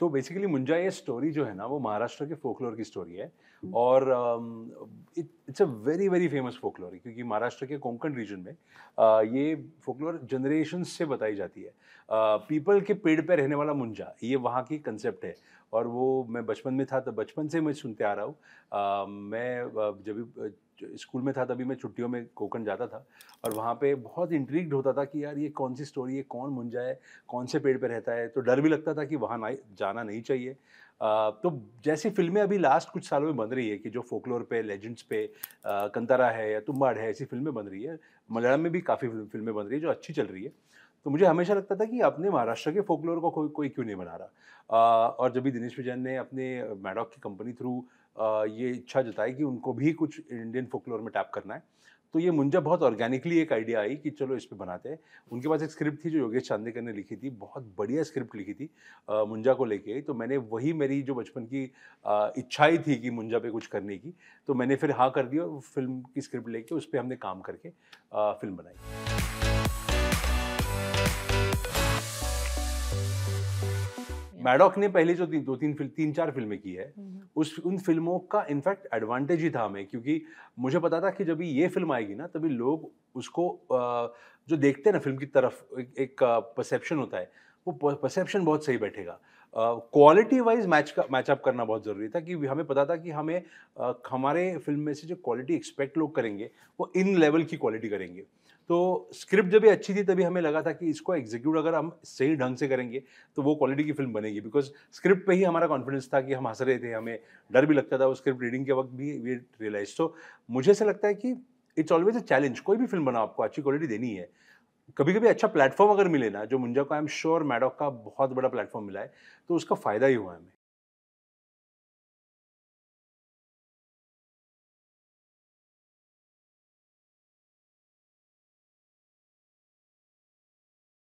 तो बेसिकली मुंजा ये स्टोरी जो है ना वो महाराष्ट्र के फोकलोर की स्टोरी है और it's a very very famous folklore क्योंकि महाराष्ट्र के कोंकण रीजन में uh, ये फोकलोर जनरेशन से बताई जाती है पीपल uh, के पेड़ पे रहने वाला मुंजा ये वहाँ की कंसेप्ट है और वो मैं बचपन में था तो बचपन से मैं सुनते आ रहा हूँ uh, मैं जब भी स्कूल में था तभी मैं छुट्टियों में कोकण जाता था और वहाँ पे बहुत इंट्रीग्ड होता था कि यार ये कौन सी स्टोरी है कौन मुंजा है कौन से पेड़ पे रहता है तो डर भी लगता था कि वहाँ ना जा जाना नहीं चाहिए तो जैसी फिल्में अभी लास्ट कुछ सालों में बन रही है कि जो फोकलोर पे लेजेंड्स पे कंतरा है या तुम्बाड़ है ऐसी फिल्में बन रही है मलयालम में भी काफ़ी फिल्में बन रही है जो अच्छी चल रही है तो मुझे हमेशा लगता था कि अपने महाराष्ट्र के फोकलोर को कोई कोई क्यों नहीं बना रहा और जब भी दिनेश विजैन ने अपने मैडॉक की कंपनी थ्रू ये इच्छा जताई कि उनको भी कुछ इंडियन फोकलोर में टैप करना है तो ये मुंजा बहुत ऑर्गेनिकली एक आइडिया आई कि चलो इस पर बनाते हैं उनके पास एक स्क्रिप्ट थी जो योगेश चांदेकर ने लिखी थी बहुत बढ़िया स्क्रिप्ट लिखी थी आ, मुंजा को लेके तो मैंने वही मेरी जो बचपन की इच्छा ही थी कि मुंजा पे कुछ करने की तो मैंने फिर हाँ कर दिया फिल्म की स्क्रिप्ट लेके उस पर हमने काम करके आ, फिल्म बनाई मैडॉक ने पहले जो दो तीन फिल्म तीन चार फिल्में की है हम्म, हम्म। उस उन फिल्मों का इनफैक्ट एडवांटेज ही था हमें क्योंकि मुझे पता था कि जब ये फिल्म आएगी ना तभी लोग उसको जो देखते हैं ना फिल्म की तरफ एक परसेप्शन होता है वो परसेप्शन बहुत सही बैठेगा क्वालिटी वाइज मैच का मैचअप करना बहुत ज़रूरी था कि हमें पता था कि हमें uh, हमारे फिल्म में से जो क्वालिटी एक्सपेक्ट लोग करेंगे वो इन लेवल की क्वालिटी करेंगे तो स्क्रिप्ट जब भी अच्छी थी तभी हमें लगा था कि इसको एग्जीक्यूट अगर हम सही ढंग से करेंगे तो वो क्वालिटी की फिल्म बनेगी बिकॉज स्क्रिप्ट पे ही हमारा कॉन्फिडेंस था कि हम हंस रहे थे हमें डर भी लगता था वो स्क्रिप्ट रीडिंग के वक्त भी वी रियलाइज तो मुझे ऐसा लगता है कि इट्स ऑलवेज अ चैलेंज कोई भी फिल्म बनाओ आपको अच्छी क्वालिटी देनी है कभी कभी अच्छा प्लेटफॉर्म अगर मिले ना जो मुंजा को आई एम श्योर मैडॉक का बहुत बड़ा प्लेटफॉर्म मिला है तो उसका फ़ायदा ही हुआ है हमें